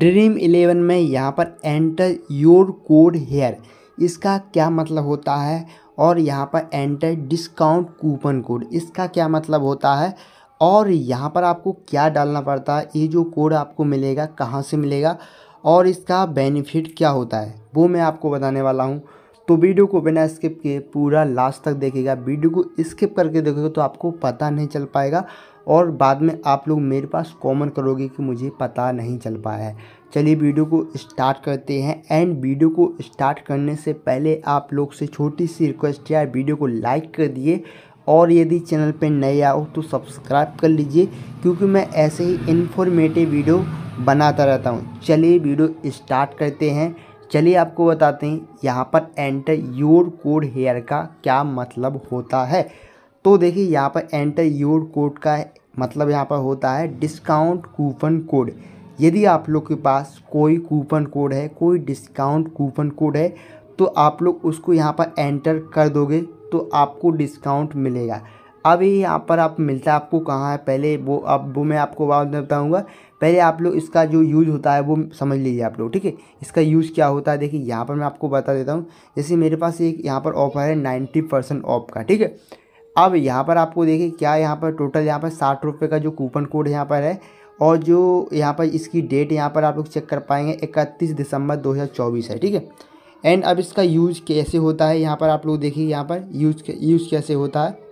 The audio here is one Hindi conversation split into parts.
ड्रीम इलेवन में यहाँ पर एंटर योर कोड हेयर इसका क्या मतलब होता है और यहाँ पर एंटर डिस्काउंट कूपन कोड इसका क्या मतलब होता है और यहाँ पर आपको क्या डालना पड़ता है ये जो कोड आपको मिलेगा कहाँ से मिलेगा और इसका बेनिफिट क्या होता है वो मैं आपको बताने वाला हूँ तो वीडियो को बिना स्किप किए पूरा लास्ट तक देखेगा वीडियो को स्किप करके देखोगे तो आपको पता नहीं चल पाएगा और बाद में आप लोग मेरे पास कॉमन करोगे कि मुझे पता नहीं चल पाया है चलिए वीडियो को स्टार्ट करते हैं एंड वीडियो को स्टार्ट करने से पहले आप लोग से छोटी सी रिक्वेस्ट है वीडियो को लाइक कर दिए और यदि चैनल पर नए आओ तो सब्सक्राइब कर लीजिए क्योंकि मैं ऐसे ही इन्फॉर्मेटिव वीडियो बनाता रहता हूँ चलिए वीडियो स्टार्ट करते हैं चलिए आपको बताते हैं यहाँ पर एंटर योर कोड हेयर का क्या मतलब होता है तो देखिए यहाँ पर एंटर योर कोड का मतलब यहाँ पर होता है डिस्काउंट कूपन कोड यदि आप लोग के पास कोई कूपन कोड है कोई डिस्काउंट कूपन कोड है तो आप लोग उसको यहाँ पर एंटर कर दोगे तो आपको डिस्काउंट मिलेगा अभी यहाँ पर आप मिलता है आपको कहाँ है पहले वो अब वो मैं आपको बाद में बताऊँगा पहले आप लोग इसका जो यूज़ होता है वो समझ लीजिए आप लोग ठीक है इसका यूज़ क्या होता है देखिए यहाँ पर मैं आपको बता देता हूँ जैसे मेरे पास एक यहाँ पर ऑफर है नाइन्टी परसेंट ऑफ का ठीक है अब यहाँ पर आपको देखिए क्या यहाँ पर टोटल यहाँ पर साठ रुपये का जो कूपन कोड यहाँ पर है और जो यहाँ पर इसकी डेट यहाँ पर आप लोग चेक कर पाएंगे इकतीस दिसंबर 2024 है ठीक है एंड अब इसका यूज़ कैसे होता है यहाँ पर आप लोग देखिए यहाँ पर यूज़ यूज़ कैसे होता है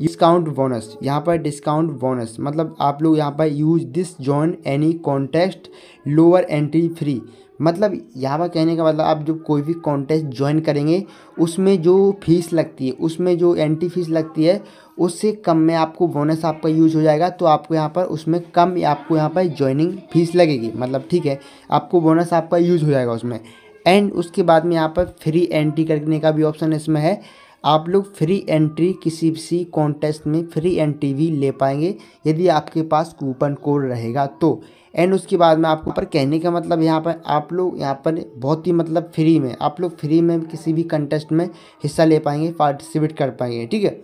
डिस्काउंट बोनस यहाँ पर डिस्काउंट बोनस मतलब आप लोग यहाँ पर use this join any contest lower entry free मतलब यहाँ पर कहने का मतलब आप जो कोई भी कॉन्टेस्ट ज्वाइन करेंगे उसमें जो फीस लगती है उसमें जो एंट्री फीस लगती है उससे कम में आपको बोनस आपका यूज हो जाएगा तो आपको यहाँ पर उसमें कम आपको यहाँ पर ज्वाइनिंग फीस लगेगी मतलब ठीक है आपको बोनस आपका यूज हो जाएगा उसमें एंड उसके बाद में यहाँ पर फ्री एंट्री करने का भी ऑप्शन इसमें है आप लोग फ्री एंट्री किसी भी कॉन्टेस्ट में फ्री एंट्री भी ले पाएंगे यदि आपके पास कूपन कोड रहेगा तो एंड उसके बाद में आपको पर कहने का मतलब यहाँ पर आप लोग यहाँ पर बहुत ही मतलब फ्री में आप लोग फ्री में किसी भी कंटेस्ट में हिस्सा ले पाएंगे पार्टिसिपेट कर पाएंगे ठीक है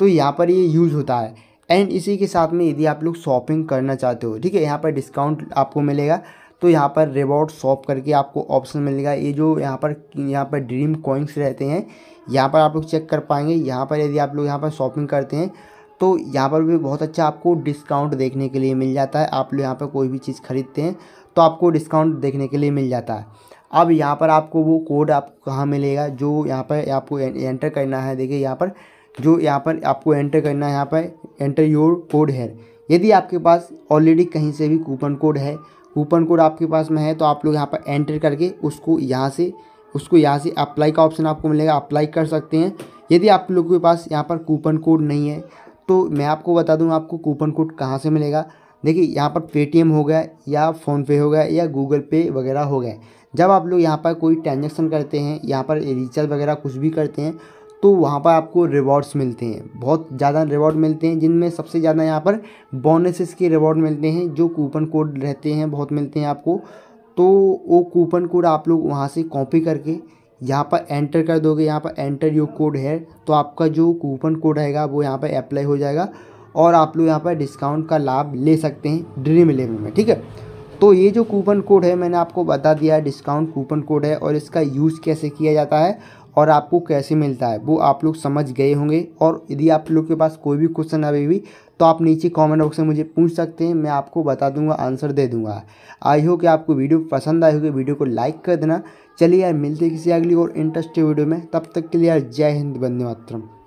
तो यहाँ पर ये यूज़ होता है एंड इसी के साथ में यदि आप लोग शॉपिंग करना चाहते हो ठीक है यहाँ पर डिस्काउंट आपको मिलेगा तो यहाँ पर रिवॉर्ड शॉप करके आपको ऑप्शन मिलेगा ये जो यहाँ पर यहाँ पर ड्रीम कॉइन्स रहते हैं यहाँ पर आप लोग चेक कर पाएंगे यहाँ पर यदि आप लोग यहाँ पर शॉपिंग करते हैं तो यहाँ पर भी बहुत अच्छा आपको डिस्काउंट देखने के लिए मिल जाता है आप लोग यहाँ पर कोई भी चीज़ खरीदते हैं तो आपको डिस्काउंट देखने के लिए मिल जाता है अब यहाँ पर आपको वो कोड आपको कहाँ मिलेगा जो यहाँ पर आपको एंटर करना है देखिए यहाँ पर जो यहाँ पर आपको एंटर करना है यहाँ पर एंटर योर कोड है यदि आपके पास ऑलरेडी कहीं से भी कूपन कोड है कूपन कोड आपके पास में है तो आप लोग यहाँ पर एंटर करके उसको यहाँ से उसको यहाँ से अप्लाई का ऑप्शन आपको मिलेगा अप्लाई कर सकते हैं यदि आप लोगों के पास यहाँ पर कूपन कोड नहीं है तो मैं आपको बता दूँ आपको कूपन कोड कहाँ से मिलेगा देखिए यहाँ पर पेटीएम हो गया या फ़ोनपे हो गया या गूगल पे वगैरह हो गया जब आप लोग यहाँ पर कोई ट्रांजेक्शन करते हैं यहाँ पर रिचार्ज वगैरह कुछ भी करते हैं तो वहाँ पर आपको रिवॉर्ड्स मिलते हैं बहुत ज़्यादा रिवॉर्ड मिलते हैं जिनमें सबसे ज़्यादा यहाँ पर बोनसेस के रिवॉर्ड मिलते हैं जो कूपन कोड रहते हैं बहुत मिलते हैं आपको तो वो कूपन कोड आप लोग वहाँ से कॉपी करके यहाँ पर एंटर कर दोगे यहाँ पर एंटर योर कोड है तो आपका जो कूपन कोड रहेगा वो यहाँ पर अप्लाई हो जाएगा और आप लोग यहाँ पर डिस्काउंट का लाभ ले सकते हैं ड्रीम इलेवन में ठीक है तो ये जो कूपन कोड है मैंने आपको बता दिया है डिस्काउंट कूपन कोड है और इसका यूज़ कैसे किया जाता है और आपको कैसे मिलता है वो आप लोग समझ गए होंगे और यदि आप लोग के पास कोई भी क्वेश्चन अभी भी तो आप नीचे कमेंट बॉक्स में मुझे पूछ सकते हैं मैं आपको बता दूंगा आंसर दे दूंगा आई हो कि आपको वीडियो पसंद आई होगी वीडियो को लाइक कर देना चलिए यार मिलते किसी अगली और इंटरेस्टिंग वीडियो में तब तक के लिए यार जय हिंद बंदे मातरम